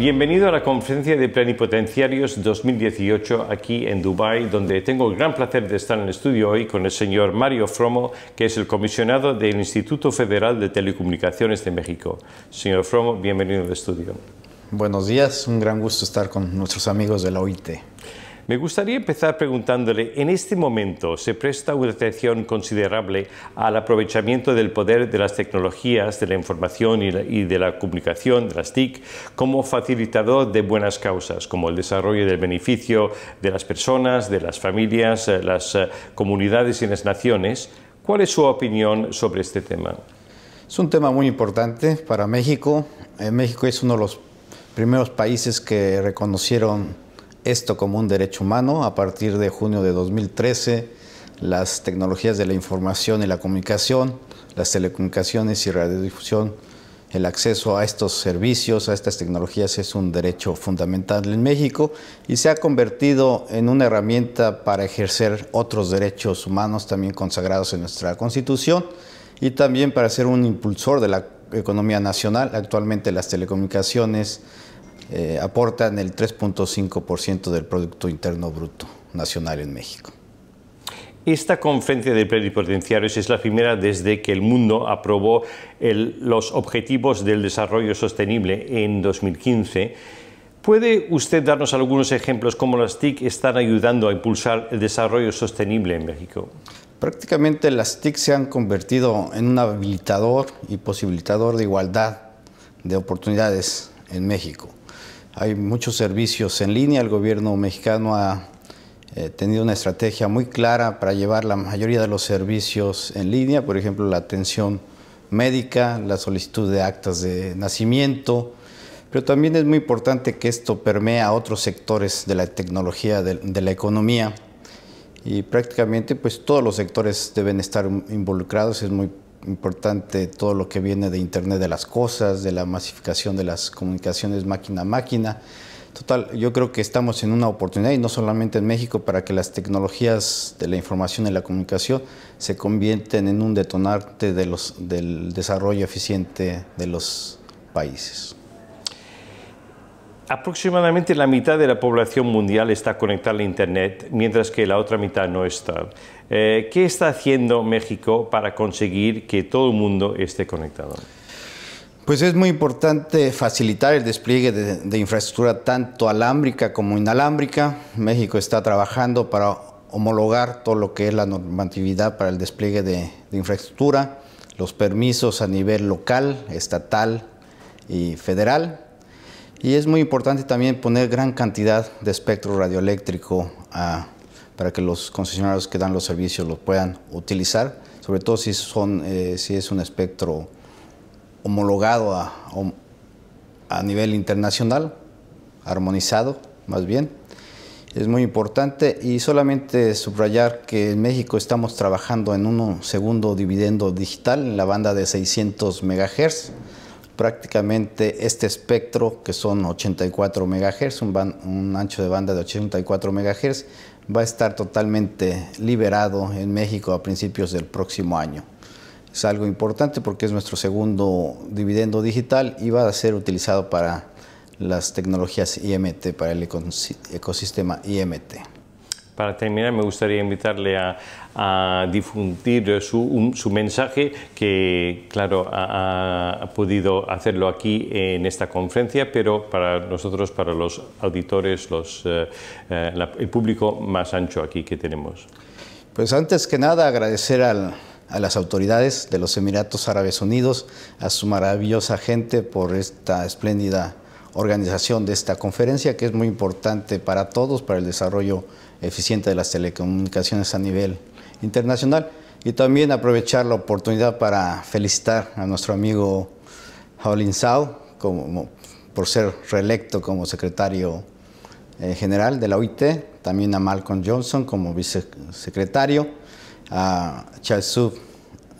Bienvenido a la conferencia de plenipotenciarios 2018 aquí en Dubai, donde tengo el gran placer de estar en el estudio hoy con el señor Mario Fromo, que es el comisionado del Instituto Federal de Telecomunicaciones de México. Señor Fromo, bienvenido al estudio. Buenos días, un gran gusto estar con nuestros amigos de la OIT. Me gustaría empezar preguntándole, ¿en este momento se presta una atención considerable al aprovechamiento del poder de las tecnologías, de la información y, de la comunicación, de las TIC, como facilitador de buenas causas, como el desarrollo del beneficio de las personas, de las familias, eh, las eh, comunidades y las naciones? ¿Cuál es su opinión sobre este tema? Es un tema muy importante para México. Eh, México es uno de los primeros países que reconocieron esto como un derecho humano. A partir de junio de 2013, las tecnologías de la información y la comunicación, las telecomunicaciones y radiodifusión, el acceso a estos servicios, a estas tecnologías es un derecho fundamental en México y se ha convertido en una herramienta para ejercer otros derechos humanos también consagrados en nuestra Constitución y también para ser un impulsor de la economía nacional. Actualmente las telecomunicaciones eh, aportan el 3.5% del Producto Interno Bruto Nacional en México. Esta conferencia de plenipotenciarios es la primera desde que el mundo aprobó los Objetivos del Desarrollo Sostenible en 2015. ¿Puede usted darnos algunos ejemplos cómo las TIC están ayudando a impulsar el desarrollo sostenible en México? Prácticamente las TIC se han convertido en un habilitador y posibilitador de igualdad de oportunidades en México. Hay muchos servicios en línea. El gobierno mexicano ha eh, tenido una estrategia muy clara para llevar la mayoría de los servicios en línea, por ejemplo, la atención médica, la solicitud de actas de nacimiento, pero también es muy importante que esto permea a otros sectores de la tecnología, de, de la economía, y prácticamente pues todos los sectores deben estar involucrados, es muy importante todo lo que viene de Internet de las Cosas, de la masificación de las comunicaciones máquina a máquina. Total, yo creo que estamos en una oportunidad, y no solamente en México, para que las tecnologías de la información y la comunicación se convierten en un detonante de los, del desarrollo eficiente de los países aproximadamente la mitad de la población mundial está conectada a Internet, mientras que la otra mitad no está. Eh, ¿Qué está haciendo México para conseguir que todo el mundo esté conectado? Pues es muy importante facilitar el despliegue de, infraestructura tanto alámbrica como inalámbrica. México está trabajando para homologar todo lo que es la normatividad para el despliegue de infraestructura, los permisos a nivel local, estatal y federal y es muy importante también poner gran cantidad de espectro radioeléctrico ah, para que los concesionarios que dan los servicios lo puedan utilizar, sobre todo si, son, eh, si es un espectro homologado a, a nivel internacional, armonizado más bien. Es muy importante y solamente subrayar que en México estamos trabajando en un segundo dividendo digital en la banda de 600 MHz prácticamente este espectro, que son 84 MHz, un, ancho de banda de 84 MHz, va a estar totalmente liberado en México a principios del próximo año. Es algo importante porque es nuestro segundo dividendo digital y va a ser utilizado para las tecnologías IMT, para el ecosistema IMT para terminar, me gustaría invitarle a, difundir su, mensaje, que claro, ha, podido hacerlo aquí en esta conferencia, pero para nosotros, para los auditores, los, eh, eh, el público más ancho aquí que tenemos. Pues antes que nada, agradecer a las autoridades de los Emiratos Árabes Unidos, a su maravillosa gente por esta espléndida organización de esta conferencia que es muy importante para todos, para el desarrollo eficiente de las telecomunicaciones a nivel internacional. Y también aprovechar la oportunidad para felicitar a nuestro amigo Haolin Sao como, por ser reelecto como secretario eh, general de la OIT, también a Malcolm Johnson como vicesecretario, a Charles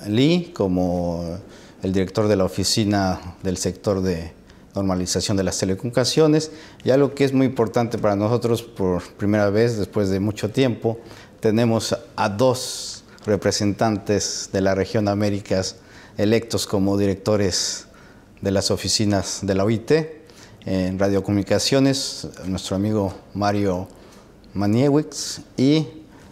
Lee como el director de la oficina del sector de normalización de las telecomunicaciones y algo que es muy importante para nosotros por primera vez después de mucho tiempo, tenemos a dos representantes de la región Américas electos como directores de las oficinas de la OIT en radiocomunicaciones, nuestro amigo Mario Maniewicz y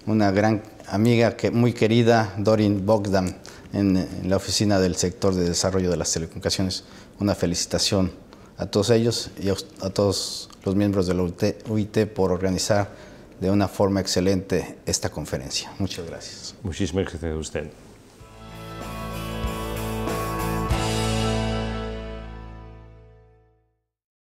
una gran amiga que, muy querida, Dorin Bogdan, en la oficina del sector de desarrollo de las telecomunicaciones. Una felicitación a todos ellos y a todos los miembros de la UIT por organizar de una forma excelente esta conferencia. Muchas gracias. Muchísimas gracias a usted.